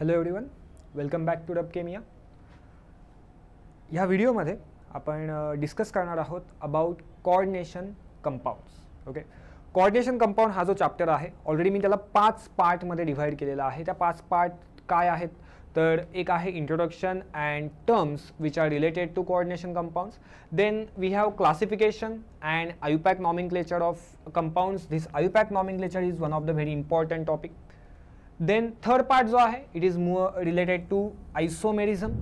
Hello everyone welcome back to डब केमिया ह्या व्हिडिओमध्ये आपण डिस्कस करणार आहोत about coordination compounds okay coordination compound हा जो चॅप्टर आहे ऑलरेडी मी त्याला पाच पार्टमध्ये डिव्हाइड केलेला आहे त्या पाच पार्ट काय आहेत तर एक आहे introduction and terms which are related to coordination compounds then we have classification and IUPAC nomenclature of compounds this IUPAC nomenclature is one of the very important topic then third part जो आहे it is more related to isomerism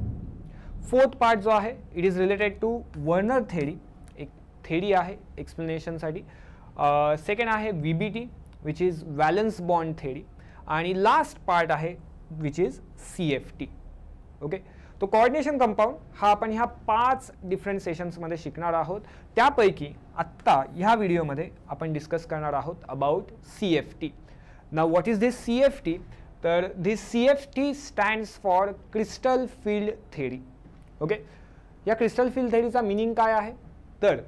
fourth part जो आहे it is related to Werner theory एक theory आहे एक्सप्लेनेशनसाठी second uh, आहे V B T which is valence bond theory आणि last part आहे which is C F T okay तो coordination compound हा आपण ह्या पाच डिफरंट सेशन्समध्ये शिकणार आहोत त्यापैकी आत्ता ह्या व्हिडिओमध्ये आपण डिस्कस करणार आहोत about C F T is what C F CFT? तर F CFT stands for crystal field theory okay या क्रिस्टल फील्ड थेरीचा मिनिंग काय आहे तर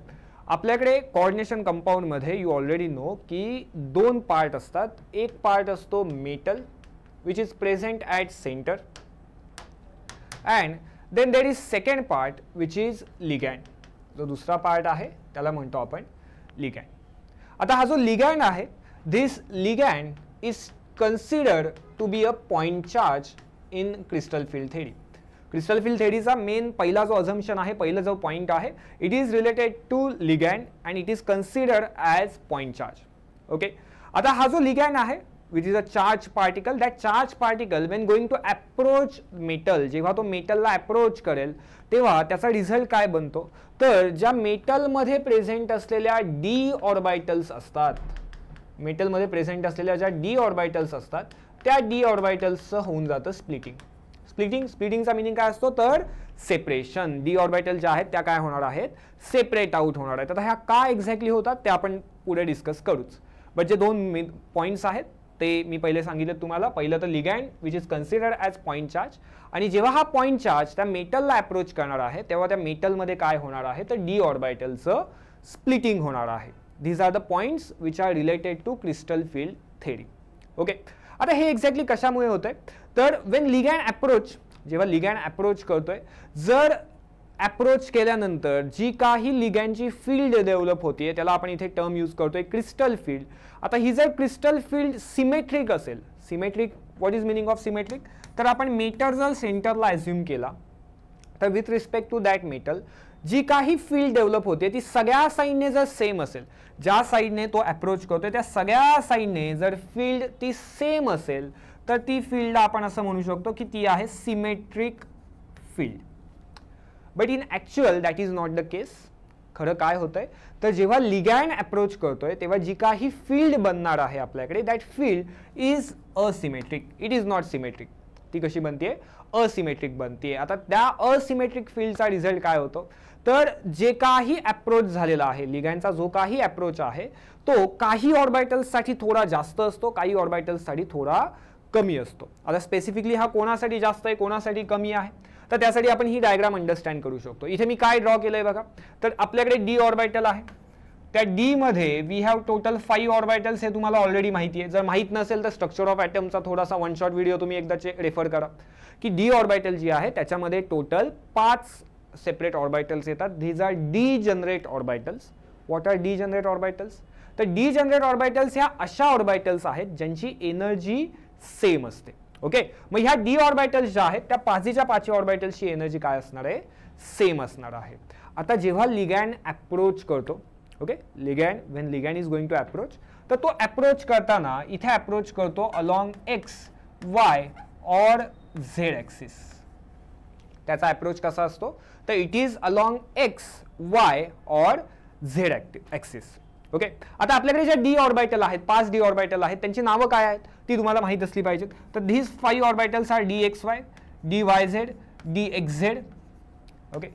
आपल्याकडे कॉर्डिनेशन कंपाऊंडमध्ये यू ऑलरेडी नो की दोन पार्ट असतात एक पार्ट असतो metal which is present at centre and then there is second part which is ligand जो दुसरा पार्ट आहे त्याला म्हणतो आपण लिगॅन आता हा जो लिगँड आहे this ligand is considered to be a point charge in crystal field theory crystal field थेरीचा मेन पहिला जो अझम्पन आहे पहिला जो पॉईंट आहे it is related to ligand and it is considered as point charge okay आता हा जो लिगँड आहे which is a charge particle that charge particle main going to approach metal जेव्हा तो मेटलला अप्रोच करेल तेव्हा त्याचा रिझल्ट काय बनतो तर ज्या मेटलमध्ये प्रेझेंट असलेल्या डी ऑर्बायटल्स असतात मेटलमध्ये प्रेझेंट असलेल्या ज्या डी ऑर्बायटल्स असतात त्या डी ऑर्बायटल्सचं होऊन जातं स्प्लिटिंग स्प्लिटिंग स्प्लिटिंगचा मिनिंग काय असतो तर सेपरेशन डी ऑर्बिटल ज्या आहेत त्या काय होणार आहेत सेपरेट आउट होणार आहेत आता ह्या का एक्झॅक्टली होतात त्या आपण पुढे डिस्कस करूच बट जे दोन पॉईंट्स आहेत ते मी पहिले सांगितले तुम्हाला पहिलं तर ligand which is considered as point charge आणि जेव्हा हा पॉईंट चार्ज त्या मेटलला अप्रोच करणार आहे तेव्हा त्या मेटलमध्ये काय होणार आहे तर डी ऑर्बायटलचं स्प्लिटिंग होणार आहे these are the points which are related to crystal field theory okay okay. आता हे एक्झॅक्टली कशामुळे होतं आहे तर वेन लिगॅन ॲप्रोच जेव्हा लिगॅन ॲप्रोच करतोय जर ॲप्रोच केल्यानंतर जी काही लिगॅनची फील्ड डेव्हलप होतीये त्याला आपण इथे टर्म यूज करतोय क्रिस्टल फील्ड आता ही जर क्रिस्टल फील्ड सिमेट्रिक असेल symmetric what is meaning of symmetric तर आपण मेटर्नल सेंटरला ॲझ्युम केला तर with respect to that metal जी काही फील्ड डेव्हलप होते ती सगळ्या साईडने जर सेम असेल ज्या साईडने तो अप्रोच करतोय त्या सगळ्या साईडने जर फील्ड ती सेम असेल तर ती फील्ड आपण असं म्हणू शकतो की ती आहे symmetric field but in actual that is not the case खरं काय होतंय तर जेव्हा लिगॅन अप्रोच करतोय तेव्हा जी काही फील्ड बनणार आहे आपल्याकडे that field is asymmetric it is not symmetric ती कशी बनते असिमेट्रिक है आता त्या असिमेट्रिक फील्डचा रिझल्ट काय होतो तर जे काही अप्रोच झालेला आहे लिगॅनचा जो काही अप्रोच आहे तो काही ऑर्बायटल्ससाठी थोडा जास्त असतो काही ऑर्बायटल्ससाठी थोडा कमी असतो आता स्पेसिफिकली हा कोणासाठी जास्त आहे कोणासाठी कमी आहे तर त्यासाठी आपण ही डायग्राम अंडरस्टँड करू शकतो इथे मी काय ड्रॉ केलं बघा तर आपल्याकडे डी ऑर्बाइटल आहे त्या डी मध्ये we have total five orbitals हे तुम्हाला ऑलरेडी माहिती आहे जर माहीत नसेल तर स्ट्रक्चर ऑफ ॲटमचा थोडासा वन शॉट व्हिडिओ तुम्ही एकदा रेफर करा की डी ऑर्बायटल जी आहे त्याच्यामध्ये टोटल पाच सेपरेट ऑर्बायटल्स येतात these are degenerate orbitals what are degenerate orbitals तर डी जनरेट ऑर्बिटल्स ह्या अशा ऑर्बायटल्स आहेत ज्यांची एनर्जी सेम असते ओके मग ह्या डी ऑर्बिटल्स ज्या आहेत त्या पाचीच्या पाचवी ऑर्बायटल्सची एनर्जी काय असणार आहे सेम असणार आहे आता जेव्हा लिगँड अप्रोच करतो okay ligand when ligand is going to approach तर तो अप्रोच करताना इथे अप्रोच करतो अलॉंग एक्स वाय और झेड एक्सिस त्याचा अप्रोच कसा असतो तर it is along x Y और झेड एक्सिस ओके आता आपल्याकडे ज्या डी ऑर्बिटल आहेत पाच डी ऑर्बिटल आहेत त्यांची नावं काय आहेत ती तुम्हाला माहित असली पाहिजेत तर these five orbitals are D X Y D Y Z D X Z okay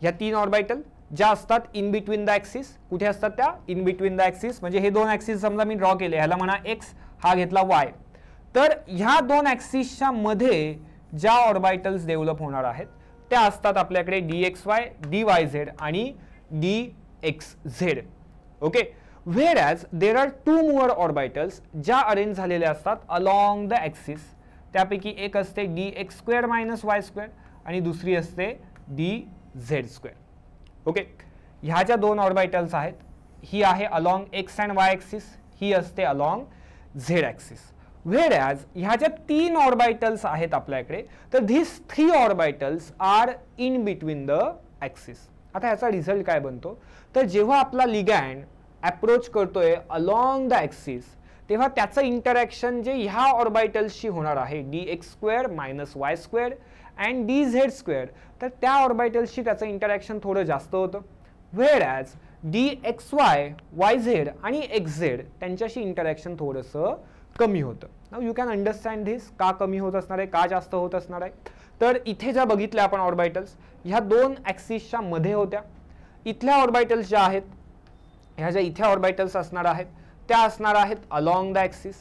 ह्या तीन ऑर्बिटल ज्या असतात इन बिटवीन द ॲक्सिस कुठे असतात त्या इन बिटवीन द ॲक्सिस म्हणजे हे दोन ॲक्सिस समजा मी ड्रॉ केले ह्याला म्हणा एक्स हा घेतला वाय तर ह्या दोन ॲक्सिसच्या मध्ये ज्या ऑर्बायटल्स डेव्हलप होणार आहेत त्या असतात आपल्याकडे D X Y D Y Z आणि D X Z okay whereas there are two more orbitals ज्या अरेंज झालेल्या असतात अलॉंग द ॲक्सिस त्यापैकी एक असते D X square minus Y square आणि दुसरी असते डी झेड स्क्वेअर ओके ह्या ज्या दोन ऑर्बायटल्स आहेत ही आहे along X and Y axis ही असते along Z axis whereas ह्या ज्या तीन ऑर्बायटल्स आहेत आपल्याकडे तर these three orbitals are in between the axis आता ह्याचा रिझल्ट काय बनतो तर जेव्हा आपला लिगँड अप्रोच करतोय अलॉंग द ॲक्सिस तेव्हा त्याचं इंटरॅक्शन जे ह्या ऑर्बायटल्सशी होणार आहे D X square minus Y square and D Z square तर त्या ऑर्बायटल्सशी त्याचं इंटरॅक्शन थोडं जास्त होतं whereas D X Y Y Z आणि एक्स झेड त्यांच्याशी इंटरॅक्शन थोडंसं कमी होतं ना यू कॅन अंडरस्टँड धिस का कमी होत असणार आहे का जास्त होत असणार आहे तर इथे ज्या बघितल्या आपण ऑर्बायटल्स ह्या दोन ॲक्सिसच्या मध्ये होत्या इथल्या ऑर्बायटल्स ज्या आहेत ह्या ज्या इथे ऑर्बायटल्स असणार आहेत त्या असणार आहेत along the axis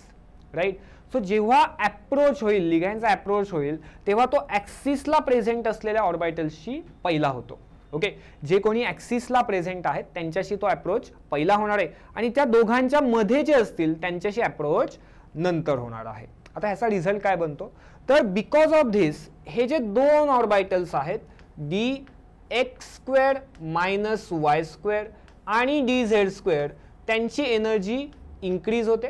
right so जेव्हा ॲप्रोच होईल लिगॅनचा ॲप्रोच होईल तेव्हा तो ॲक्सिसला प्रेझेंट असलेल्या ऑर्बायटल्सशी पहिला होतो ओके जे कोणी ॲक्सिसला प्रेझेंट आहेत त्यांच्याशी तो ॲप्रोच पहिला होणार आहे आणि त्या दोघांच्या मध्ये जे असतील त्यांच्याशी ॲप्रोच नंतर होणार आहे आता ह्याचा रिझल्ट काय बनतो तर बिकॉज ऑफ धिस हे जे दोन ऑर्बायटल्स आहेत D X square minus Y square आणि डी झेड स्क्वेअर त्यांची एनर्जी इन्क्रीज होते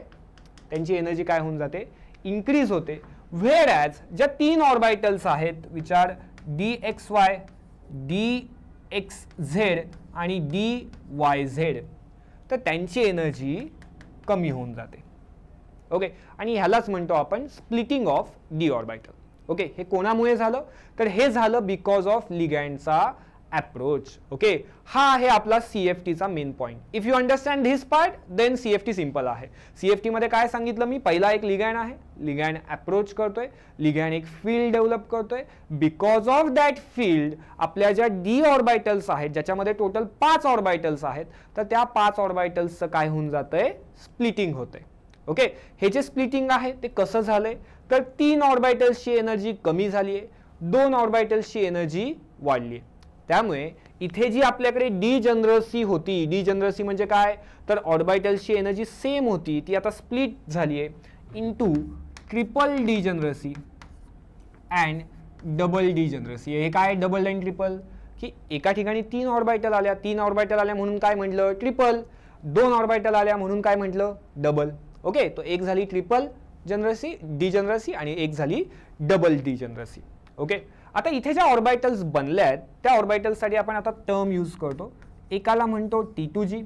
त्यांची एनर्जी काय होऊन जाते इन्क्रीज होते व्हेर ॲज ज्या तीन ऑर्बायटल्स आहेत which are D X Y D X Z आणि डी वाय झेड तर त्यांची एनर्जी कमी होऊन जाते ओके आणि ह्यालाच म्हणतो आपण splitting of D orbital okay हे कोणामुळे झालं तर हे झालं बिकॉज ऑफ लिगँडचा अप्रोच ओके हा आहे आपला सी एफ टीचा main point if you understand this part then C F T simple आहे सी एफ टीमध्ये काय सांगितलं मी पहिला एक लिगॅन आहे लिगॅन अप्रोच करतोय लिगॅन एक फील्ड डेव्हलप करतोय बिकॉज ऑफ दॅट फील्ड आपल्या ज्या डी ऑर्बायटल्स आहेत ज्याच्यामध्ये टोटल पाच ऑर्बायटल्स आहेत तर त्या पाच ऑर्बायटल्सचं काय होऊन जातंय स्प्लिटिंग होतंय ओके हे जे स्प्लिटिंग आहे ते कसं झालंय तर तीन ऑर्बायटल्सची एनर्जी कमी झाली आहे दोन ऑर्बायटल्सची एनर्जी वाढली आहे त्यामुळे इथे जी आपल्याकडे डी जनरसी होती डी जनरसी म्हणजे काय तर ऑर्बायटलची एनर्जी सेम होती ती आता स्प्लिट झाली आहे into triple degeneracy and double degeneracy हे काय डबल अँड ट्रिपल की एका ठिकाणी तीन ऑर्बायटल आल्या तीन ऑर्बायटल आल्या म्हणून काय म्हटलं ट्रिपल दोन ऑर्बायटल आल्या म्हणून काय म्हटलं डबल ओके तो एक झाली ट्रिपल जनरसी डी जनरसी आणि एक झाली डबल डी जनरसी ओके आता इथे ज्या ऑर्बायटल्स बनल्या आहेत त्या ऑर्बायटल्ससाठी आपण आता टर्म यूज करतो एकाला म्हणतो टी टू जी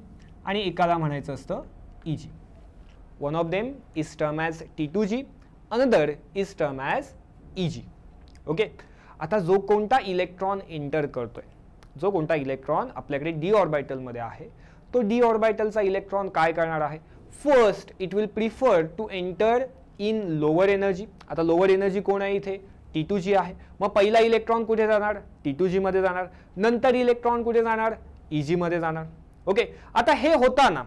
आणि एकाला म्हणायचं असतं E G one of them is term as T two G another is term as E G okay आता जो कोणता इलेक्ट्रॉन एंटर करतोय जो कोणता इलेक्ट्रॉन आपल्याकडे डी ऑर्बायटलमध्ये आहे तो डी ऑर्बायटलचा इलेक्ट्रॉन काय करणार आहे first it will prefer to enter in lower energy आता लोअर एनर्जी कोण आहे इथे टी टू जी आहे मग पहिला इलेक्ट्रॉन कुठे जाणार टी टू जीमध्ये जाणार नंतर इलेक्ट्रॉन कुठे जाणार ई e मध्ये जाणार ओके आता हे होताना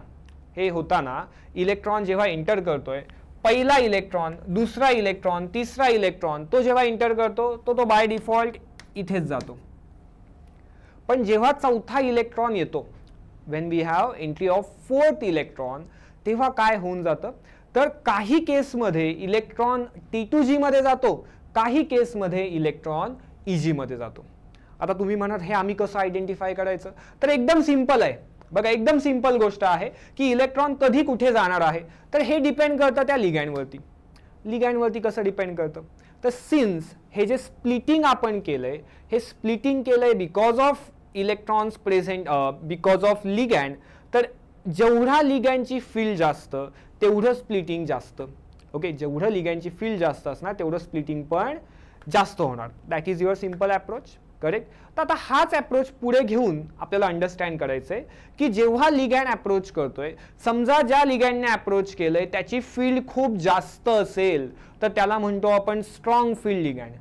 हे होताना इलेक्ट्रॉन जेव्हा एंटर करतोय पहिला इलेक्ट्रॉन दुसरा इलेक्ट्रॉन तिसरा इलेक्ट्रॉन तो जेव्हा इंटर करतो तो तो बाय डिफॉल्ट इथेच जातो पण जेव्हा चौथा इलेक्ट्रॉन येतो when we have entry of fourth electron तेव्हा काय होऊन जातं तर काही केसमध्ये इलेक्ट्रॉन टी टू जीमध्ये जातो काही केसमध्ये इलेक्ट्रॉन इजीमध्ये जातो आता तुम्ही म्हणत हे आम्ही कसं आयडेंटिफाय करायचं तर एकदम सिंपल आहे बघा एकदम सिंपल गोष्ट आहे की इलेक्ट्रॉन कधी कुठे जाणार आहे तर हे डिपेंड करतं त्या लिगँडवरती लिगँडवरती कसं डिपेंड करतं तर सिन्स हे जे स्प्लिटिंग आपण केलं आहे हे स्प्लिटिंग केलं आहे because of electrons present because of ligand तर जेवढा लिगँडची फील्ड जास्त तेवढं स्प्लिटिंग जास्त ओके जेवढं लिगॅनची फील्ड जास्त असणार तेवढं स्प्लिटिंग पण जास्त होणार that is your simple approach correct तर आता हाच अप्रोच पुढे घेऊन आपल्याला अंडरस्टँड करायचं आहे की जेव्हा लिगॅन अप्रोच करतोय समजा ज्या लिगॅनने अप्रोच केलंय त्याची फील्ड खूप जास्त असेल तर त्याला म्हणतो आपण स्ट्रॉंग फील्ड लिगॅन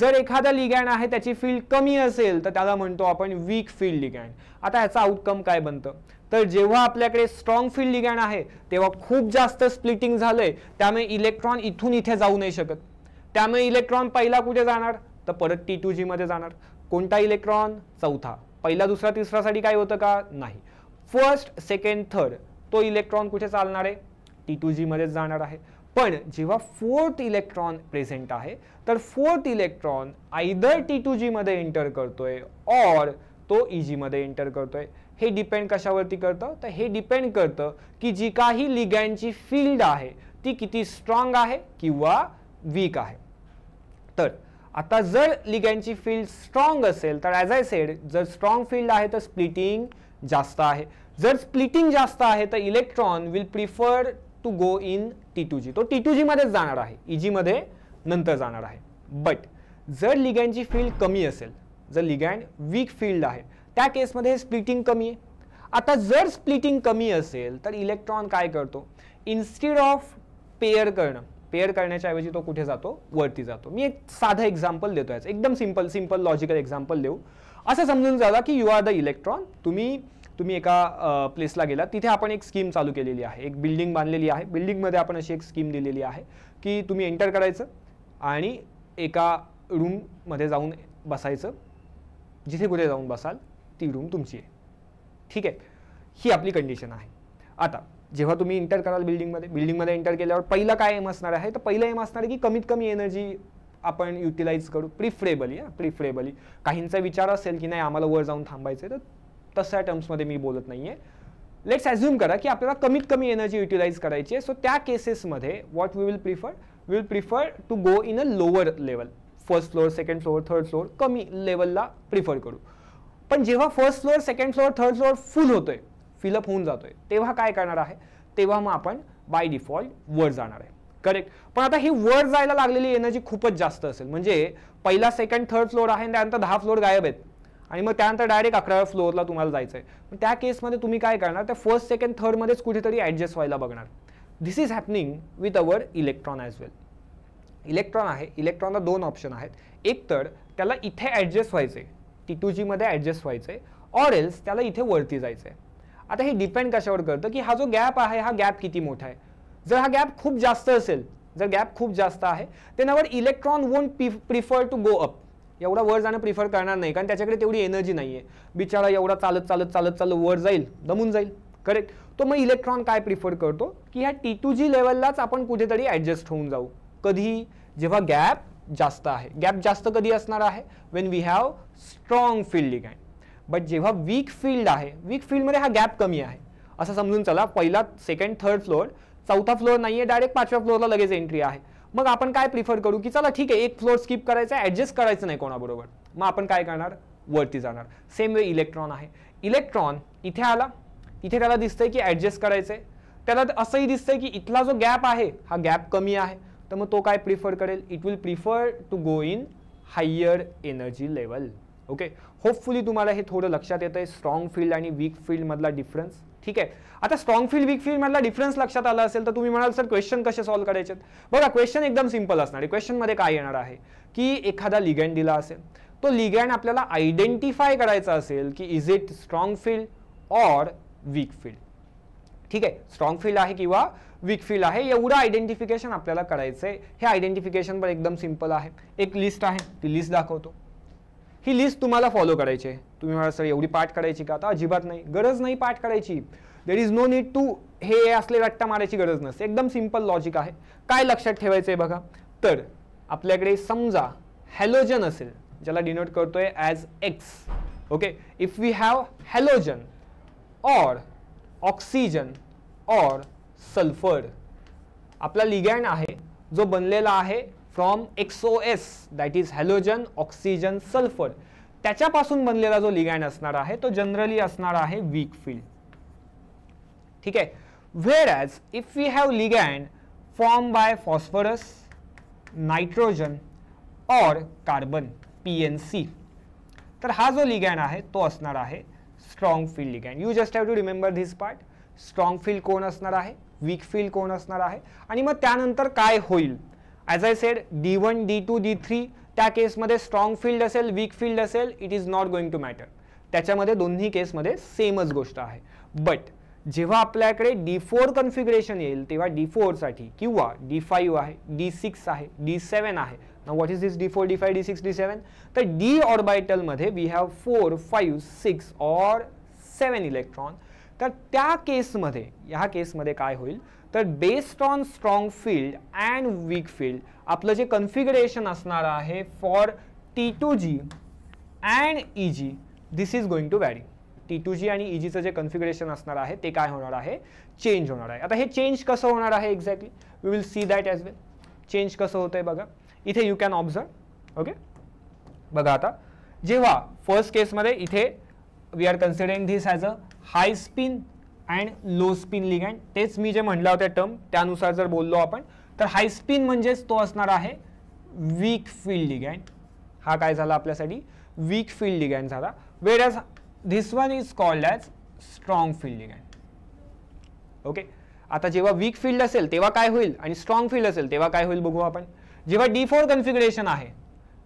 जर एखादा लिगॅन आहे त्याची फील्ड कमी असेल तर त्याला म्हणतो आपण वीक फील्ड लिगॅन आता याचा आउटकम काय बनतं तर जेव्हा आपल्याकडे स्ट्रॉंग फील्ड लिगॅन आहे तेव्हा खूप जास्त स्प्लिटिंग झालंय त्यामुळे इलेक्ट्रॉन इथून इथे जाऊ नाही शकत त्यामुळे इलेक्ट्रॉन पहिला कुठे जाणार तर परत टी टू जीमध्ये जाणार कोणता इलेक्ट्रॉन चौथा पहिला दुसरा तिसरासाठी काय होतं का नाही फर्स्ट सेकंड थर्ड तो इलेक्ट्रॉन कुठे चालणार आहे टी टू जीमध्येच जाणार आहे पण जेव्हा फोर्थ इलेक्ट्रॉन प्रेझेंट आहे तर fourth electron either T two जीमध्ये एंटर करतोय और तो ई e मध्ये एंटर करतोय हे डिपेंड कशावरती करतं तर हे डिपेंड करतं की जी काही लिगँडची फील्ड आहे ती किती स्ट्रॉंग आहे किंवा वीक आहे तर आता जर लिगँडची फील्ड स्ट्रॉंग असेल तर ॲज आय सेड जर स्ट्रॉंग फील्ड आहे तर स्प्लिटिंग जास्त आहे जर स्प्लिटिंग जास्त आहे तर electron will prefer to go in T two G तो टी टू जीमध्येच जाणार आहे ई e जीमध्ये नंतर जाणार आहे बट जर लिगँडची फील्ड कमी असेल जर लिगँड वीक फील्ड आहे त्या केसमध्ये स्प्लिटिंग कमी आहे आता जर स्प्लिटिंग कमी असेल तर इलेक्ट्रॉन काय करतो इन्स्टिड ऑफ पेअर करणं पेअर करण्याच्या ऐवजी तो कुठे जातो वरती जातो मी एक साधा एक्झाम्पल देतो याचं एकदम सिंपल सिंपल लॉजिकल एक्झाम्पल देऊ असं समजून जाता की यू आर द इलेक्ट्रॉन तुम्ही तुम्ही एका प्लेसला गेला तिथे आपण एक स्कीम चालू केलेली आहे एक बिल्डिंग बांधलेली आहे बिल्डिंगमध्ये आपण अशी एक स्कीम दिलेली आहे की तुम्ही एंटर करायचं आणि एका रूममध्ये जाऊन बसायचं जिथे कुठे जाऊन बसाल ती रूम तुमची आहे ठीक आहे ही आपली कंडिशन आहे आता जेव्हा तुम्ही इंटर कराल बिल्डिंगमध्ये बिल्डिंगमध्ये एंटर केल्यावर पहिलं काय एम असणार आहे तर पहिलं एम असणार आहे की कमीत कमी एनर्जी आपण युटिलाइज करू प्रिफरेबली हां प्रिफरेबली काहींचा विचार असेल की नाही आम्हाला वर जाऊन थांबायचं तर तसा टर्म्समध्ये मी बोलत नाही आहे लेट्स ॲझ्युम करा की आपल्याला कमीत कमी एनर्जी युटिलाइज करायची आहे सो त्या केसेसमध्ये what we will prefer we will prefer to go in a lower level first floor second floor third floor कमी लेवलला प्रिफर करू पण जेव्हा first floor second floor third floor full होतोय फिलअप होऊन जातोय तेव्हा काय करणार आहे तेव्हा मग आपण बाय डिफॉल्ट वर जाणार आहे करेक्ट पण आता ही वर जायला लागलेली एनर्जी खूपच जास्त असेल म्हणजे पहिला सेकंड थर्ड फ्लोअर आहे त्यानंतर दहा फ्लोअर गायब आहेत आणि मग त्यानंतर डायरेक्ट अकराव्या फ्लोअरला तुम्हाला जायचं आहे त्या केसमध्ये तुम्ही काय करणार त्या फर्स्ट सेकंड थर्डमध्येच कुठेतरी ॲडजस्ट व्हायला बघणार this is happening with our electron as well electron आहे इलेक्ट्रॉनला दोन ऑप्शन आहेत एक तर त्याला इथे ॲडजस्ट आहे टी टू जीमध्ये ॲडजस्ट व्हायचं आहे ऑर एल्स त्याला इथे वरती जायचं आहे आता हे डिपेंड कशावर करतं की हा जो गॅप आहे हा गॅप किती मोठा आहे जर हा गॅप खूप जास्त असेल जर गॅप खूप जास्त आहे त्यावर electron won't prefer to go up एवढा वर जाणं प्रिफर करणार नाही कारण त्याच्याकडे तेवढी एनर्जी नाही आहे बिचारा एवढा चालत चालत चालत चालत वर जाईल दमून जाईल करेक्ट तो मग इलेक्ट्रॉन काय प्रिफर करतो की ह्या टी टू जी लेवललाच आपण कुठेतरी ॲडजस्ट होऊन जाऊ कधी जेव्हा गॅप जास्त आहे गॅप जास्त कधी असणार आहे when we have strong field ligand but जेव्हा वीक फील्ड आहे वीक फील्डमध्ये हा गॅप कमी आहे असं समजून चला पहिला सेकंड थर्ड फ्लोअर चौथा फ्लोअर नाही आहे डायरेक्ट पाचव्या फ्लोअरला लगेच एंट्री आहे मग आपण काय प्रिफर करू की चला ठीक आहे एक फ्लोअर स्किप करायचा ॲडजस्ट करायचं नाही कोणाबरोबर मग आपण काय करणार वरती जाणार सेम वे इलेक्ट्रॉन आहे इलेक्ट्रॉन इथे आला इथे त्याला दिसतंय की ॲडजस्ट करायचं आहे त्याला असंही दिसतंय की इथला जो गॅप आहे हा गॅप कमी आहे तर मग तो काय प्रिफर करेल it will prefer to go in higher energy level okay hopefully तुम्हाला हे थोडं लक्षात येतं आहे स्ट्रॉंग फील्ड आणि वीक फील्डमधला डिफरन्स ठीक आहे आता स्ट्रॉंग फील्ड वीक फील्डमधला डिफरन्स लक्षात आला असेल तर तुम्ही म्हणाल सर क्वेश्चन कसे सॉल्व्ह करायचे बघा क्वेश्चन एकदम सिम्पल असणार आहे क्वेश्चनमध्ये काय येणार आहे की एखादा लिगॅन दिला असेल तो लिगॅन आपल्याला आयडेंटिफाय करायचा असेल की is it strong field or weak field ठीक आहे स्ट्रॉंग फील्ड आहे किंवा वीक फील आहे एवढं आयडेंटिफिकेशन आपल्याला करायचं आहे हे आयडेंटिफिकेशन पण एकदम सिंपल आहे एक लिस्ट आहे ती लिस्ट दाखवतो ही लिस्ट तुम्हाला फॉलो करायची आहे तुम्ही मला सर एवढी पाठ करायची का आता अजिबात नाही गरज नाही पाठ करायची there is no need to हे असले रट्टा मारायची गरज नसते एकदम सिंपल लॉजिक आहे काय लक्षात ठेवायचं आहे बघा तर आपल्याकडे समजा हॅलोजन असेल ज्याला डिनोट करतोय as X okay if we have halogen or oxygen or sulphur आपला लिगॅन आहे जो बनलेला आहे from O S that is halogen oxygen sulphur त्याच्यापासून बनलेला जो लिगॅन असणार आहे तो जनरली असणार आहे वीक फील्ड ठीक आहे whereas if we have ligand form by phosphorus nitrogen or carbon P N C तर हा जो लिगँड आहे तो असणार आहे strong field ligand you just have to remember this part strong field कोण असणार आहे वीक फील्ड कोण असणार आहे आणि मग त्यानंतर काय होईल as I said D one D two D three त्या केसमध्ये स्ट्रॉंग फील्ड असेल वीक फील्ड असेल it is not going to matter त्याच्यामध्ये दोन्ही केसमध्ये सेमच गोष्ट आहे बट जेव्हा आपल्याकडे डी फोर कन्फिग्रेशन येईल तेव्हा डी फोरसाठी किंवा डी फाईव्ह आहे डी सिक्स आहे डी सेवन आहे ना what is this D four D five D six D seven तर डी ऑर्बायटलमध्ये we have four five six और सेवन इलेक्ट्रॉन तर त्या केसमध्ये ह्या केसमध्ये काय होईल तर based on strong field and weak field आपलं जे कन्फिगरेशन असणार आहे for T two G and E G this is going to vary T two G आणि ई e जीचं जे कन्फिगरेशन असणार आहे ते काय होणार आहे चेंज होणार आहे आता हे चेंज कसं होणार आहे exactly we will see that as well change कसं होतं आहे बघा इथे यू कॅन ऑब्झर्व ओके बघा आता जेव्हा फर्स्ट केसमध्ये इथे we are considering this as a high spin and low spin ligand तेच मी जे म्हणलं होतं टर्म त्यानुसार जर बोललो आपण तर हाय स्पिन म्हणजेच तो असणार आहे वीक फील्ड लिगँड हा काय झाला आपल्यासाठी वीक फील्ड लिगँड झाला वेड as this one is called as strong field ligand okay आता जेव्हा वीक फील्ड असेल तेव्हा काय होईल आणि स्ट्रॉंग फील्ड असेल तेव्हा काय होईल बघू आपण जेव्हा डी फोर कन्फिगरेशन आहे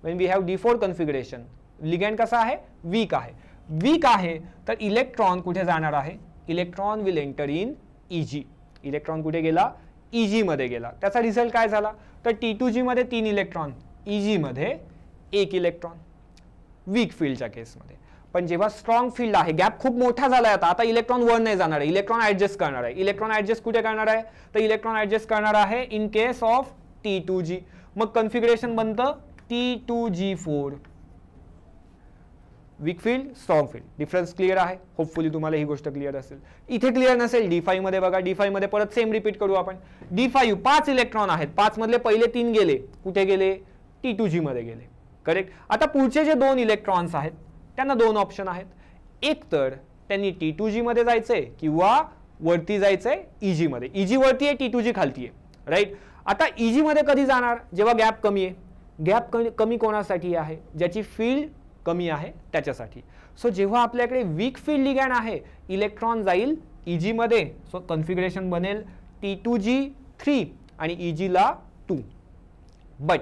when we have d four configuration ligand कसा आहे वीक आहे वीक आहे तर इलेक्ट्रॉन कुठे जाणार आहे electron will enter in e g electron कुठे गेला ईजीमध्ये गेला त्याचा रिझल्ट काय झाला तर टी टू जीमध्ये तीन इलेक्ट्रॉन ईजीमध्ये एक इलेक्ट्रॉन वीक फील्डच्या केसमध्ये पण जेव्हा स्ट्रॉंग फील्ड आहे गॅप खूप मोठा झाला आहे आता इलेक्ट्रॉन वर नाही जाणार आहे इलेक्ट्रॉन ॲडजस्ट करणार आहे इलेक्ट्रॉन ॲडजस्ट कुठे करणार आहे तर इलेक्ट्रॉन ॲडजस्ट करणार आहे in case of t two g मग कन्फिग्रेशन बनतं t two g four weak field strong field difference clear आहे होपफुली तुम्हाला ही गोष्ट क्लिअर असेल इथे क्लिअर नसेल डी फाईव्हमध्ये बघा डी फायमध्ये परत सेम रिपीट करू आपण डी फाईव्ह पाच इलेक्ट्रॉन आहेत पाचमधले पहिले तीन गेले कुठे गेले टी टू जीमध्ये गेले करेक्ट आता पुढचे जे दोन इलेक्ट्रॉन्स आहेत त्यांना दोन ऑप्शन आहेत एक तर त्यांनी टी टू जीमध्ये जायचं आहे किंवा वरती जायचं आहे e ईजीमध्ये ईजी e वरती आहे टी टू जी खालती आहे राईट आता ईजीमध्ये e कधी जाणार जेव्हा गॅप कमी आहे गॅप कमी कमी कोणासाठी आहे ज्याची फील्ड कमी आहे त्याच्यासाठी सो जेव्हा आपल्याकडे वीक फील्ड लिगॅन आहे इलेक्ट्रॉन जाईल ई जीमध्ये सो कन्फिग्रेशन बनेल टी टू जी थ्री आणि ई जीला टू बट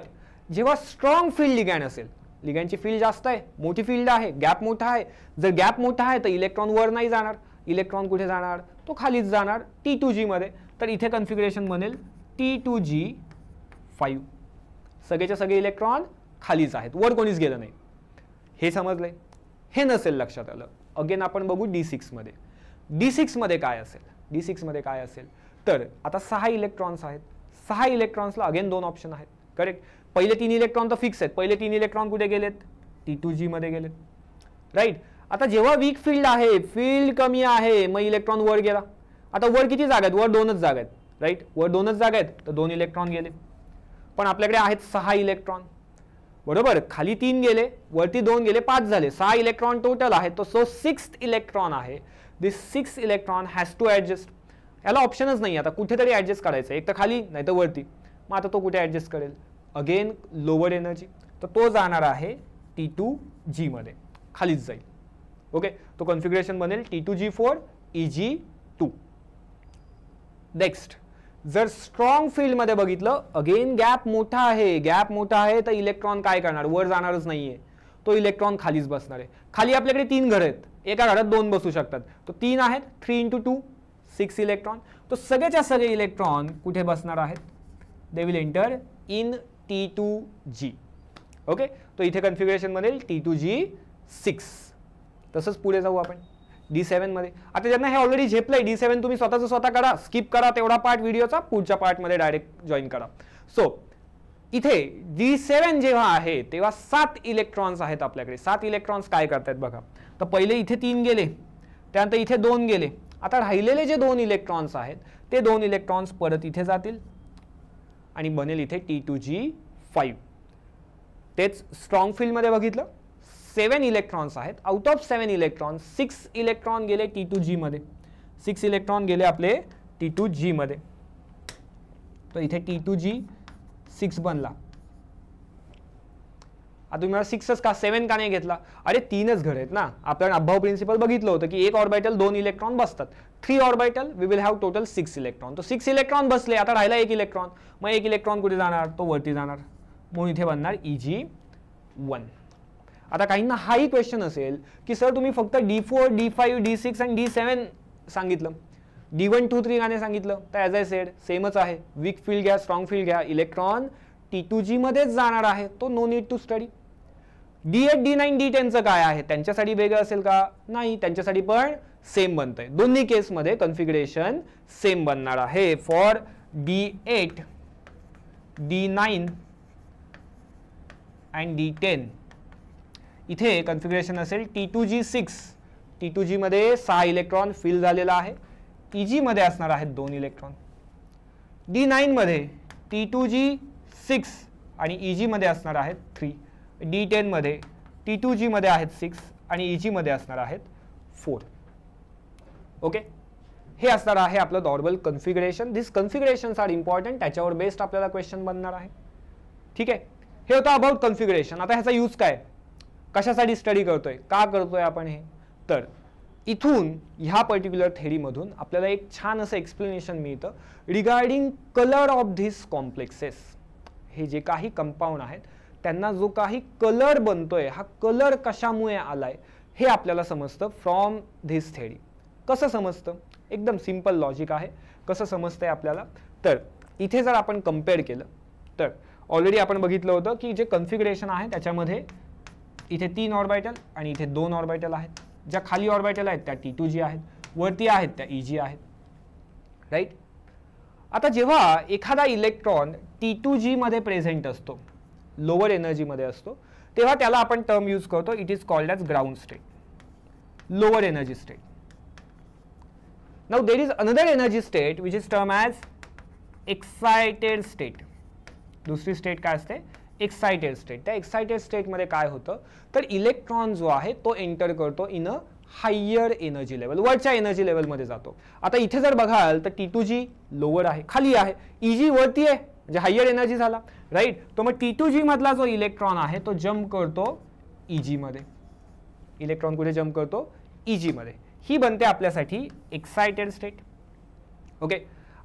जेव्हा स्ट्रॉंग फील्ड लिगॅन असेल लिगॅनची फील्ड जास्त आहे मोठी फील्ड आहे गॅप मोठा आहे जर गॅप मोठा आहे तर इलेक्ट्रॉन वर नाही जाणार इलेक्ट्रॉन कुठे जाणार तो खालीच जाणार टी टू जीमध्ये तर इथे कन्फिग्रेशन बनेल टी टू जी फाईव्ह सगळेच्या सगळे इलेक्ट्रॉन खालीच आहेत वर कोणीच गेलं नाही हे समजले हे नसेल लक्षात आलं अगेन आपण बघू डी सिक्समध्ये डी सिक्समध्ये काय असेल डी सिक्समध्ये काय असेल तर आता सहा इलेक्ट्रॉन्स आहेत सहा इलेक्ट्रॉन्सला अगेन दोन ऑप्शन आहेत करेक्ट पहिले तीन इलेक्ट्रॉन तर फिक्स आहेत पहिले तीन इलेक्ट्रॉन कुठे गेलेत टी टू जीमध्ये गेलेत राईट आता जेव्हा वीक फील्ड आहे फील्ड कमी आहे मग इलेक्ट्रॉन वर गेला आता वर किती जागा आहेत वर दोनच जागा आहेत राईट वर दोनच जागा आहेत तर दोन इलेक्ट्रॉन गेले पण आपल्याकडे आहेत सहा इलेक्ट्रॉन बरोबर खाली तीन गेले वरती दोन गेले पाच झाले सहा इलेक्ट्रॉन टोटल आहे तो सो सिक्स्थ इलेक्ट्रॉन आहे this six electron has to adjust याला ऑप्शनच नाही आता कुठेतरी ॲडजस्ट करायचं एक तर खाली नाही तर वरती मग आता तो कुठे ॲडजस्ट करेल अगेन लोअर एनर्जी तर तो जाणार आहे टी टू जीमध्ये खालीच जाईल ओके तो कॉन्फिग्रेशन बनेल t two g four e g two next जर स्ट्रॉंग फील्डमध्ये बघितलं अगेन गॅप मोठा आहे गॅप मोठा आहे तर इलेक्ट्रॉन काय करणार वर जाणारच नाहीये तो इलेक्ट्रॉन खालीच बसणार आहे खाली आपल्याकडे तीन घर आहेत एका घरात दोन बसू शकतात तो तीन आहेत three into two six electron तो सगळेच्या सगळे इलेक्ट्रॉन कुठे बसणार आहेत they will enter in T two g okay तो इथे कन्फिग्युरेशन बनेल टी टू जी सिक्स तसंच पुढे जाऊ आपण डी सेवनमध्ये आता ज्यांना हे ऑलरेडी झेपलंय डी सेवन तुम्ही स्वतःचं स्वतः करा स्किप करा तेवढा पार्ट व्हिडिओचा पुढच्या पार्टमध्ये डायरेक्ट जॉईन करा सो इथे डी सेवन जेव्हा आहे तेव्हा सात इलेक्ट्रॉन्स आहेत आपल्याकडे सात इलेक्ट्रॉन्स काय करतायत बघा तर पहिले इथे तीन गेले त्यानंतर इथे दोन गेले आता राहिलेले जे दोन इलेक्ट्रॉन्स आहेत ते दोन इलेक्ट्रॉन्स परत इथे जातील आणि बनेल इथे टी टू जी फाईव्ह तेच स्ट्रॉंग फील्डमध्ये बघितलं सेवन इलेक्ट्रॉन्स आहेत out of seven electron six electron गेले टी टू जीमध्ये सिक्स इलेक्ट्रॉन गेले आपले टी टू जीमध्ये तर इथे टी टू जी सिक्स बनला आता तुम्ही मला सिक्सच का सेवन का नाही घेतला अरे तीनच घड आहेत ना आपण अभाव प्रिन्सिपल बघितलं होतं की एक ऑर्बिटल दोन इलेक्ट्रॉन बसतात three orbital we will have total six electron तो सिक्स इलेक्ट्रॉन बसले आता राहिला एक इलेक्ट्रॉन मग एक इलेक्ट्रॉन कुठे जाणार तो वरती जाणार म्हणून इथे बनणार ई जी वन आता काहींना हाही क्वेश्चन असेल की सर तुम्ही फक्त d four d five d six and d seven सांगितलं डी वन टू थ्री गाणे सांगितलं तर ॲज आय सेड सेमच आहे वीक फील्ड घ्या स्ट्रॉंग फील्ड घ्या इलेक्ट्रॉन टी टू जीमध्येच जाणार आहे तो no need to study d eight d nine d टेनचं काय आहे त्यांच्यासाठी वेगळं असेल का नाही त्यांच्यासाठी पण सेम बनतंय दोन्ही केसमध्ये कन्फिगरेशन सेम बनणार आहे for d eight d nine and d ten इथे कन्फिग्रेशन असेल t two g six t two जीमध्ये सहा इलेक्ट्रॉन फिल झालेला आहे ई जीमध्ये असणार आहेत दोन इलेक्ट्रॉन डी नाईनमध्ये टी टू जी सिक्स आणि ई e जीमध्ये असणार आहेत थ्री डी टेनमध्ये टी टू जीमध्ये आहेत सिक्स आणि ई e जीमध्ये असणार आहेत फोर ओके हे असणार आहे आपलं normal configuration this configurations are important त्याच्यावर बेस्ड आपल्याला क्वेश्चन बनणार आहे ठीक आहे हे होतं अबाउट कन्फिगरेशन आता ह्याचा यूज काय कशासाठी स्टडी करतोय का करतोय आपण हे तर इथून ह्या पर्टिक्युलर थेरीमधून आपल्याला एक छान असं एक्सप्लेनेशन मिळतं regarding colour of this complexes हे जे काही कंपाऊंड आहेत त्यांना जो काही कलर बनतोय हा कलर कशामुळे आलाय हे आपल्याला समजतं फ्रॉम धिस थेरी कसं समजतं एकदम सिंपल लॉजिक आहे कसं समजतंय आपल्याला तर इथे जर आपण कम्पेअर केलं तर ऑलरेडी आपण बघितलं होतं की जे कन्फिगरेशन आहे त्याच्यामध्ये इथे तीन ऑर्बिटल आणि इथे दोन ऑर्बिटल आहेत ज्या खाली ऑर्बिटल आहेत त्या टी टू जी आहेत वरती आहेत त्या ई e जी आहेत राईट आता जेव्हा एखादा इलेक्ट्रॉन टी टू जीमध्ये प्रेझेंट असतो लोअर एनर्जीमध्ये असतो तेव्हा त्याला आपण टर्म यूज करतो it is called as ground state lower energy state नाव there is another energy state which is term as excited state दुसरी स्टेट काय असते एक्सायटेड स्टेट त्या एक्सायटेड स्टेटमध्ये काय होतं तर इलेक्ट्रॉन जो आहे तो एंटर करतो in a higher energy level वरच्या एनर्जी लेवलमध्ये जातो आता इथे जर बघाल तर टी टू जी लोअर आहे खाली आहे ईजी वरती आहे म्हणजे हायर एनर्जी झाला राईट तो मग टी टू जी मधला जो इलेक्ट्रॉन आहे तो जम्प करतो इजीमध्ये इलेक्ट्रॉन कुठे जम्प करतो इजीमध्ये ही बनते आपल्यासाठी एक्सायटेड स्टेट ओके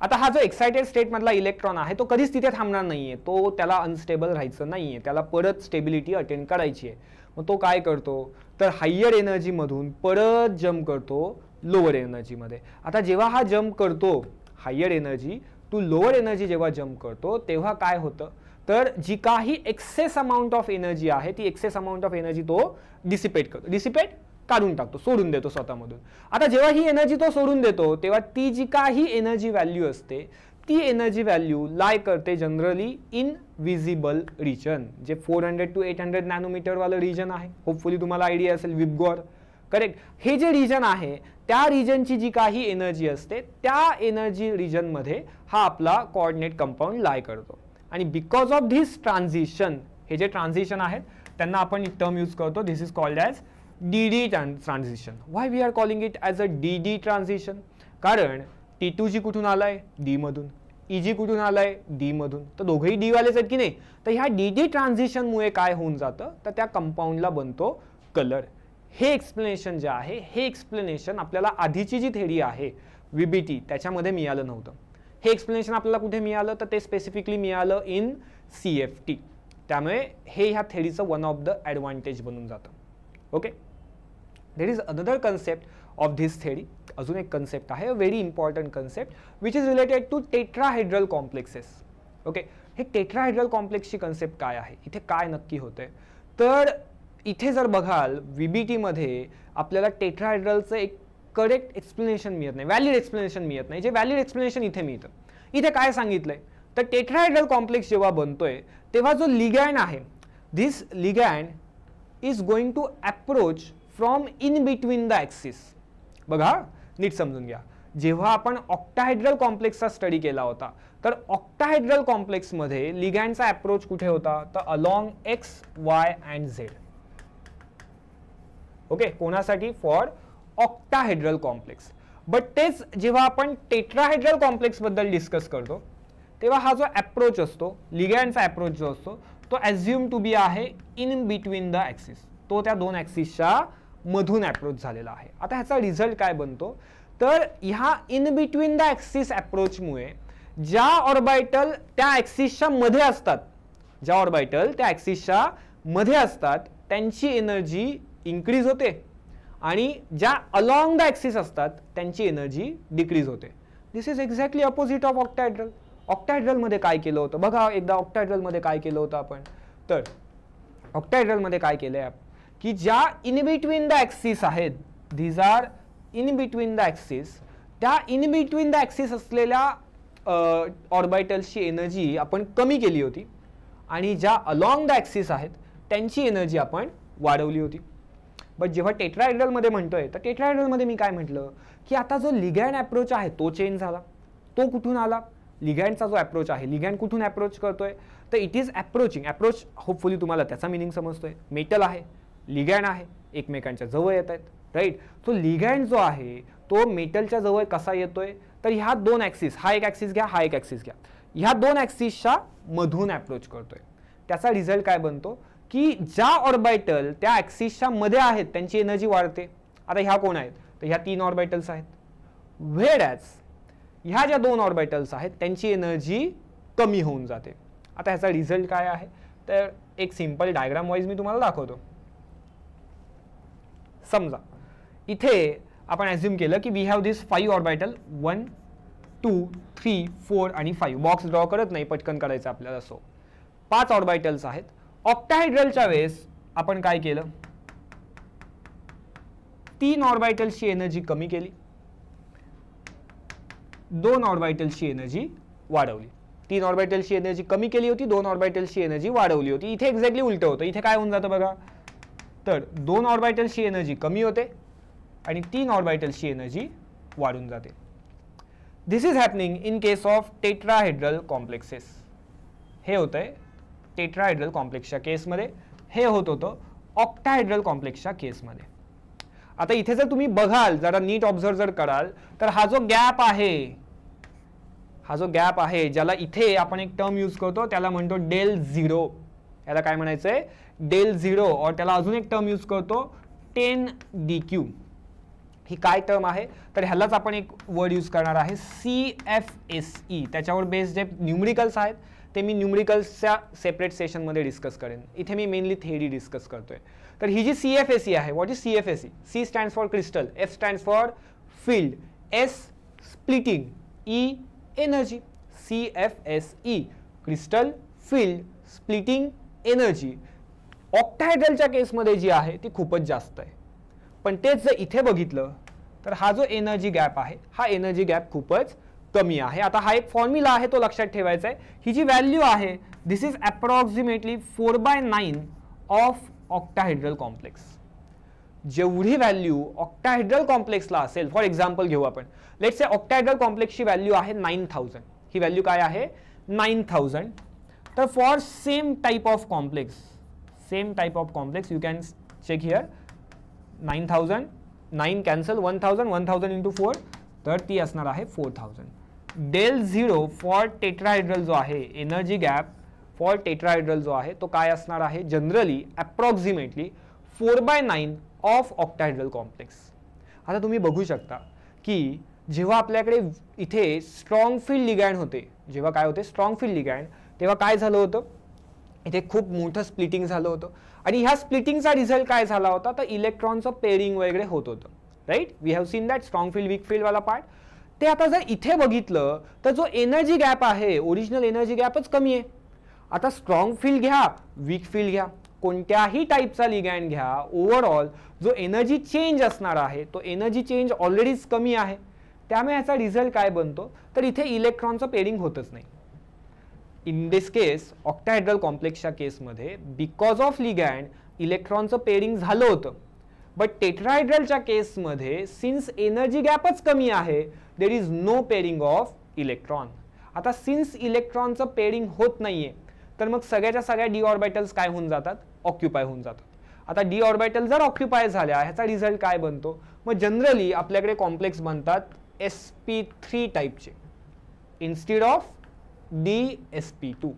आता हा जो एक्सायटेड स्टेटमधला इलेक्ट्रॉन आहे तो कधीच तिथे थांबणार नाहीये तो त्याला अनस्टेबल राहायचं नाहीये त्याला परत स्टेबिलिटी अटेंड करायची आहे मग तो काय करतो तर हायर एनर्जीमधून परत जम्प करतो लोअर एनर्जीमध्ये आता जेव्हा हा जम्प करतो higher energy to lower energy जेव्हा जम्प करतो तेव्हा काय होतं तर जी काही एक्सेस अमाऊंट ऑफ एनर्जी आहे ती एक्सेस अमाऊंट ऑफ एनर्जी तो डिसिपेट करतो डिसिपेट काढून टाकतो सोडून देतो स्वतःमधून आता जेव्हा ही एनर्जी तो सोडून देतो तेव्हा ती जी काही एनर्जी व्हॅल्यू असते ती एनर्जी व्हॅल्यू लाय करते जनरली इन विजिबल रिजन जे four hundred to eight hundred नॅनोमीटरवालं रिजन आहे होपफुली तुम्हाला आयडिया असेल विबगॉर करेक्ट हे जे रिजन आहे त्या रिजनची जी काही एनर्जी असते त्या एनर्जी रिजनमध्ये हा आपला कॉर्डिनेट कंपाऊंड लाय करतो आणि बिकॉज ऑफ धिस ट्रान्झिशन हे जे ट्रान्झिशन आहेत त्यांना आपण टर्म यूज करतो this is called as d transition why we are calling it as a d d transition कारण टी टू जी कुठून आला आहे डीमधून ई e जी कुठून आला आहे डीमधून तर दोघंही डी वालेच आहेत की नाही तर ह्या डी डी ट्रान्झिशनमुळे काय होऊन जातं तर त्या कंपाऊंडला बनतो कलर हे एक्सप्लेनेशन जे आहे हे एक्सप्लेनेशन आपल्याला आधीची जी थेरी आहे व्ही बी टी त्याच्यामध्ये मिळालं नव्हतं हे एक्सप्लेनेशन आपल्याला कुठे मिळालं तर ते स्पेसिफिकली मिळालं इन सी एफ टी त्यामुळे हे ह्या थेरीचं वन ऑफ द ॲडव्हान्टेज बनून जातं okay there is another concept of this theory अजून एक कन्सेप्ट आहे very important concept which is related to tetrahedral complexes okay हे टेट्राहायड्रल कॉम्प्लेक्सची कन्सेप्ट काय आहे इथे काय नक्की होते तर इथे जर बघाल व्ही आपल्याला टेट्राहायड्रलचं एक करेक्ट एक्सप्लेनेशन मिळत नाही व्हॅलिड एक्सप्लेनेशन मिळत नाही जे व्हॅलिड एक्सप्लेनेशन इथे मिळतं इथे काय सांगितलंय तर टेट्राहायड्रल कॉम्प्लेक्स जेव्हा बनतोय तेव्हा जो लिगॅन आहे this ligand is going to approach from in between the axis बघा नीट समजून घ्या जेव्हा आपण ऑक्टाहायड्रल कॉम्प्लेक्सचा स्टडी केला होता तर ऑक्टाहायड्रल कॉम्प्लेक्समध्ये लिगँडचा अप्रोच कुठे होता तर along x y and z okay कोणासाठी फॉर ऑक्टाहायड्रल कॉम्प्लेक्स बट तेच जेव्हा आपण टेट्राहायड्रल कॉम्प्लेक्सबद्दल डिस्कस करतो तेव्हा हा जो अप्रोच असतो लिगँडचा अप्रोच जो असतो तो ॲझ्युम टू बी आहे इन बिटवीन द ॲक्सिस तो त्या दोन ॲक्सिसच्या मधून ॲप्रोच झालेला आहे आता ह्याचा रिझल्ट काय बनतो तर ह्या इन बिटवीन द ॲक्सिस ॲप्रोचमुळे ज्या ऑर्बायटल त्या ॲक्सिसच्या मध्ये असतात ज्या ऑर्बायटल त्या ॲक्सिसच्या मध्ये असतात त्यांची एनर्जी इन्क्रीज होते आणि ज्या अलॉंग द ॲक्सिस असतात त्यांची एनर्जी डिक्रीज होते this is exactly opposite of octahedral ऑक्टायड्रलमध्ये काय केलं होतं बघा एकदा ऑक्टायड्रलमध्ये काय केलं होतं आपण तर ऑक्टायड्रलमध्ये काय केलं आहे की ज्या इन बिटवीन द ॲक्सिस आहेत these are in between the axis त्या इन बिटवीन द ॲक्सिस असलेल्या ऑर्बायटल्सची एनर्जी आपण कमी केली होती आणि ज्या अलॉंग द ॲक्सिस आहेत त्यांची एनर्जी आपण वाढवली होती बट जेव्हा टेट्रायड्रलमध्ये म्हणतोय तर टेट्रायड्रलमध्ये मी काय म्हटलं की आता जो लिगॅन अप्रोच आहे तो चेंज झाला तो कुठून आला लिगँडचा जो अप्रोच आहे लिगँड कुठून अप्रोच करतोय तर it is approaching approach hopefully तुम्हाला त्याचा मिनिंग समजतोय मेटल आहे लिगँड आहे एकमेकांच्या जवळ येत आहेत राईट तो लिगँड जो आहे तो मेटलच्या जवळ कसा येतोय तर ह्या दोन ॲक्सिस हा एक ॲक्सिस घ्या हा एक ॲक्सिस घ्या ह्या दोन ॲक्सिसच्या मधून अप्रोच करतोय त्याचा रिझल्ट काय बनतो की ज्या ऑर्बायटल त्या ॲक्सिसच्या मध्ये आहेत त्यांची एनर्जी वाढते आता ह्या कोण आहेत तर ह्या तीन ऑर्बायटल्स आहेत वेड ॲज ह्या ज्या दोन ऑर्बिटल्स आहेत त्यांची एनर्जी कमी होऊन जाते आता ह्याचा रिझल्ट काय आहे तर एक सिंपल डायग्राम वाईज मी तुम्हाला दाखवतो समजा इथे आपण ॲज्युम केलं की we have this five orbital one two three four आणि फाईव्ह बॉक्स ड्रॉ करत नाही पटकन करायचं आपल्याला सो पाच ऑर्बायटल्स आहेत ऑक्टाहायड्रलच्या वेळेस आपण काय केलं तीन ऑर्बायटल्सची एनर्जी कमी केली दोन ऑर्बायटल्सची एनर्जी वाढवली तीन ऑर्बायटलची एनर्जी कमी केली होती दोन ऑर्बायटलची एनर्जी वाढवली होती इथे एक्झॅक्टली उलटं होतं इथे काय होऊन जातं बघा तर दोन ऑर्बायटलची एनर्जी कमी होते आणि तीन ऑर्बायटल्सची एनर्जी वाढून जाते this is happening in case of tetrahedral complexes हे होतं आहे टेट्राहेड्रल कॉम्प्लेक्सच्या केसमध्ये हे होत होतं ऑक्टाहेड्रल कॉम्प्लेक्सच्या केसमध्ये आता इथे जर तुम्ही बघाल जरा नीट ऑब्झर्व जर कराल तर हा जो गॅप आहे हा जो गॅप आहे ज्याला इथे आपण एक टर्म यूज करतो त्याला म्हणतो डेल झिरो याला काय म्हणायचं आहे डेल झिरो और त्याला अजून एक टर्म यूज करतो टेन डी क्यू ही काय टर्म आहे तर ह्यालाच आपण एक वर्ड यूज करणार आहे सी एफ एस ई त्याच्यावर बेस्ड जे न्यूमरिकल्स आहेत ते मी न्युमरिकल्सच्या सेपरेट सेशनमध्ये डिस्कस करेन इथे मी मेनली थेरी डिस्कस करतोय तर ही जी सी एफ एस ई आहे what is C F S E C stands for crystal F stands for field S splitting E energy C F S E crystal field splitting energy ऑक्टाहायड्रलच्या केसमध्ये जी आहे ती खूपच जास्त आहे पण तेच जर इथे बघितलं तर हा जो एनर्जी गॅप आहे हा एनर्जी गॅप खूपच कमी आहे आता हा एक फॉर्म्युला आहे तो लक्षात ठेवायचा आहे ही जी व्हॅल्यू आहे this is approximately four by nine of octahedral complex जेवढी व्हॅल्यू ऑक्टाहायड्रल कॉम्प्लेक्सला असेल फॉर एक्झाम्पल घेऊ आपण लेट्स से ऑक्टाहायड्रल कॉम्प्लेक्सची व्हॅल्यू आहे नाईन थाउजंड ही व्हॅल्यू काय आहे नाईन थाउजंड तर for same type of complex same type of complex you can check here nine thousand nine cancel one thousand one thousand into four तर ती असणार आहे four thousand del zero for tetrahedral जो आहे energy gap for tetrahedral जो आहे तो काय असणार आहे generally approximately four by nine of octahedral complex आता तुम्ही बघू शकता की जेव्हा आपल्याकडे इथे स्ट्रॉंग फील्ड लिगॅन होते जेव्हा काय होते स्ट्रॉंग फील्ड लिगॅन तेव्हा काय झालं होतं इथे खूप मोठं स्प्लिटिंग झालं होतं आणि ह्या स्प्लिटिंगचा रिझल्ट काय झाला होता तर इलेक्ट्रॉनचं पेरिंग वगैरे होत होतं right we have seen that strong field weak फील्डवाला पार्ट ते आता जर इथे बघितलं तर जो एनर्जी गॅप आहे ओरिजिनल एनर्जी गॅपच कमी आहे आता स्ट्रॉंग फील्ड घ्या वीक फील्ड घ्या कोणत्याही टाईपचा लिगॅन घ्या ओव्हरऑल जो एनर्जी चेंज असणार आहे तो एनर्जी चेंज ऑलरेडीच कमी आहे त्यामुळे याचा रिझल्ट काय बनतो तर इथे इलेक्ट्रॉनचं पेरिंग होतच नाही इन दिस केस ऑक्टाहायड्रल कॉम्प्लेक्सच्या केसमध्ये बिकॉज ऑफ लिगॅन इलेक्ट्रॉनचं पेरिंग झालं होतं बट टेट्राहायड्रलच्या केसमध्ये सिन्स एनर्जी गॅपच कमी आहे there is no pairing of electron आता सिन्स इलेक्ट्रॉनचं पेरिंग होत नाहीये तर मग सगळ्याच्या सगळ्या डी ऑर्बिटल्स काय होऊन जातात ऑक्युपाय होऊन जातात आता डी ऑर्बिटल जर ऑक्युपाय झाल्या ह्याचा रिझल्ट काय बनतो मग जनरली आपल्याकडे कॉम्प्लेक्स बनतात एस पी थ्री टाईपचे instead of d s p two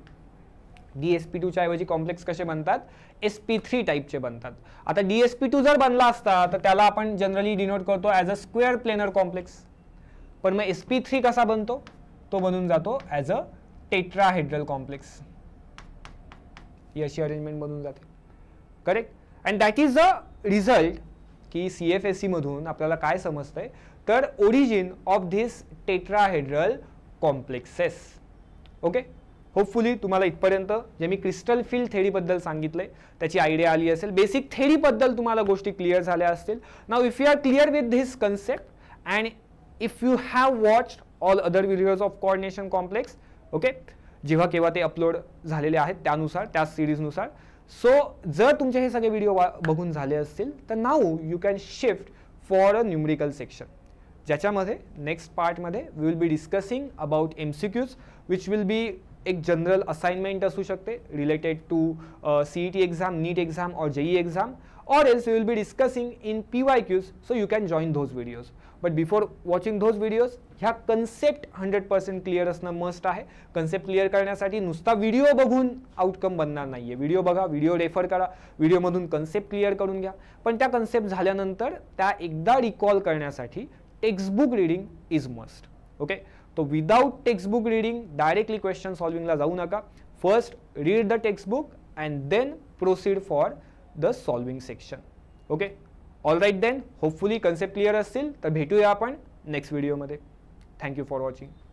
d s p टूच्या ऐवजी कॉम्प्लेक्स कसे बनतात एस पी थ्री टाईपचे बनतात आता डी एस पी टू जर बनला असता तर त्याला आपण जनरली डिनोट करतो as a square planar complex पण मग एस पी थ्री कसा बनतो तो बनून जातो ॲज अ टेट्राहेड्रल कॉम्प्लेक्स ही अशी अरेंजमेंट बनून जाते correct and that is the result की सी एफ एस सीमधून e आपल्याला काय समजतंय तर origin of this tetrahedral complexes okay hopefully तुम्हाला इथपर्यंत जे मी क्रिस्टल फील्ड थेरीबद्दल सांगितलं आहे त्याची आयडिया आली असेल बेसिक थेरीबद्दल तुम्हाला गोष्टी क्लिअर झाल्या असतील नाव if you are clear with this concept and if you have watched all other videos of coordination complex okay जेव्हा केव्हा ते अपलोड झालेले आहेत त्यानुसार त्या सिरीजनुसार सो जर तुमचे हे सगळे व्हिडिओ बघून झाले असतील तर now you can shift for a numerical section ज्याच्यामध्ये नेक्स्ट पार्टमध्ये we will be discussing about M C Qs which will be एक जनरल असाइनमेंट असू शकते related to C E T exam NEET exam और जेई एक्झाम और else we will be discussing in P Y Qs so you can join those videos but before watching those videos ह्या concept hundred percent clear असणं must आहे concept clear करण्यासाठी नुसता video बघून outcome बनणार नाही आहे व्हिडिओ बघा व्हिडिओ रेफर करा व्हिडिओमधून कन्सेप्ट क्लिअर करून घ्या पण त्या कन्सेप्ट झाल्यानंतर त्या एकदा रिकॉल करण्यासाठी textbook reading is must okay तो without textbook reading directly question सॉल्विंगला जाऊ नका first read the textbook and then proceed for the solving section okay all right then hopefully concept clear असतील तर भेटूया आपण नेक्स्ट व्हिडिओमध्ये थँक्यू फॉर वॉचिंग